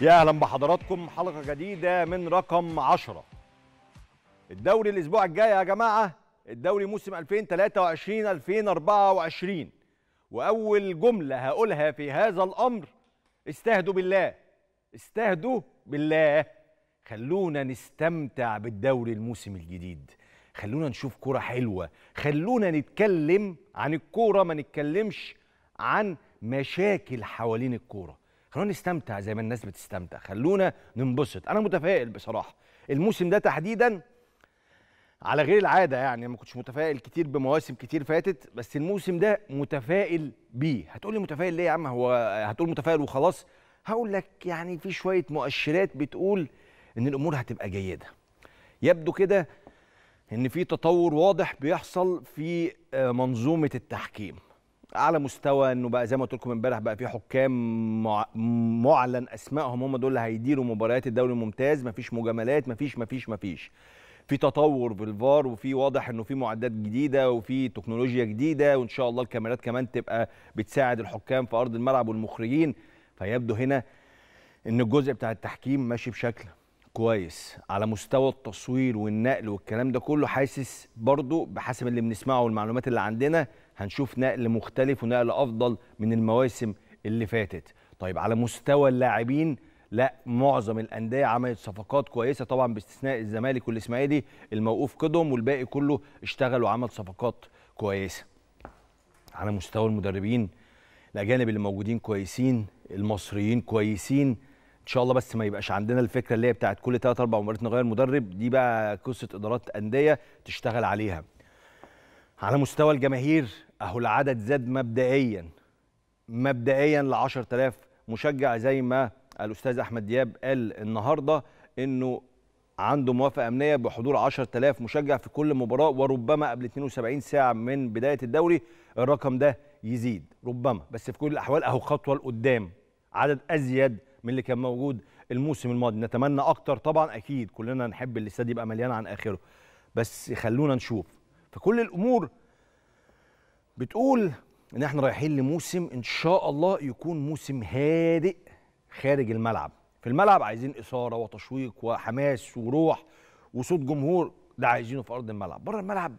يا اهلا بحضراتكم حلقه جديده من رقم 10 الدوري الاسبوع الجاي يا جماعه الدوري موسم 2023 2024 واول جمله هقولها في هذا الامر استهدوا بالله استهدوا بالله خلونا نستمتع بالدوري الموسم الجديد خلونا نشوف كرة حلوة خلونا نتكلم عن الكورة ما نتكلمش عن مشاكل حوالين الكوره خلونا نستمتع زي ما الناس بتستمتع خلونا ننبسط انا متفائل بصراحه الموسم ده تحديدا على غير العاده يعني ما كنتش متفائل كتير بمواسم كتير فاتت بس الموسم ده متفائل بيه هتقولي متفائل ليه يا عم هو هتقول متفائل وخلاص هقول لك يعني في شويه مؤشرات بتقول ان الامور هتبقى جيده يبدو كده ان في تطور واضح بيحصل في آه، منظومه التحكيم على مستوى انه بقى زي ما قلت لكم امبارح بقى في حكام معلن اسمائهم هم دول اللي هيديروا مباريات الدوري الممتاز مفيش مجاملات مفيش مفيش مفيش في تطور في الفار وفي واضح انه في معدات جديده وفي تكنولوجيا جديده وان شاء الله الكاميرات كمان تبقى بتساعد الحكام في ارض الملعب والمخرجين فيبدو هنا ان الجزء بتاع التحكيم ماشي بشكل كويس على مستوى التصوير والنقل والكلام ده كله حاسس برضو بحسب اللي بنسمعه والمعلومات اللي عندنا هنشوف نقل مختلف ونقل افضل من المواسم اللي فاتت طيب على مستوى اللاعبين لا معظم الانديه عملت صفقات كويسه طبعا باستثناء الزمالك والاسماعيلي الموقوف قدم والباقي كله اشتغل وعمل صفقات كويسه على مستوى المدربين الاجانب اللي موجودين كويسين المصريين كويسين ان شاء الله بس ما يبقاش عندنا الفكره اللي هي بتاعت كل 3 4 مباريات نغير مدرب دي بقى قصه ادارات انديه تشتغل عليها على مستوى الجماهير اهو العدد زاد مبدئيا مبدئيا ل 10000 مشجع زي ما الاستاذ احمد دياب قال النهارده انه عنده موافقه امنيه بحضور 10000 مشجع في كل مباراه وربما قبل 72 ساعه من بدايه الدوري الرقم ده يزيد ربما بس في كل الاحوال اهو خطوه لقدام عدد ازيد من اللي كان موجود الموسم الماضي نتمنى اكتر طبعا اكيد كلنا نحب الاستاد يبقى مليان عن اخره بس خلونا نشوف فكل الامور بتقول ان احنا رايحين لموسم ان شاء الله يكون موسم هادئ خارج الملعب في الملعب عايزين اثاره وتشويق وحماس وروح وصوت جمهور ده عايزينه في ارض الملعب بره الملعب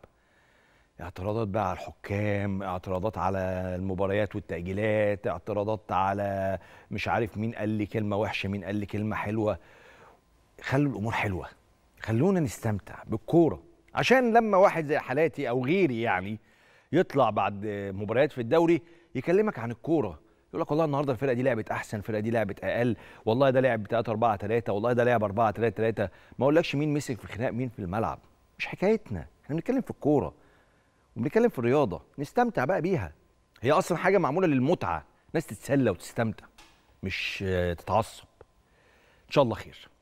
اعتراضات بقى على الحكام اعتراضات على المباريات والتأجيلات اعتراضات على مش عارف مين قال لي كلمة وحشة مين قال لي كلمة حلوة خلوا الأمور حلوة خلونا نستمتع بالكورة عشان لما واحد زي حالاتي او غيري يعني يطلع بعد مباريات في الدوري يكلمك عن الكوره يقول لك والله النهارده الفرقه دي لعبت احسن الفرقه دي لعبت اقل والله ده لعب 3 4 3 والله ده لعب 4 3 3 ما اقولكش مين مسك في خناق مين في الملعب مش حكايتنا احنا بنتكلم في الكوره وبنتكلم في الرياضه نستمتع بقى بيها هي اصلا حاجه معموله للمتعه ناس تتسلى وتستمتع مش تتعصب ان شاء الله خير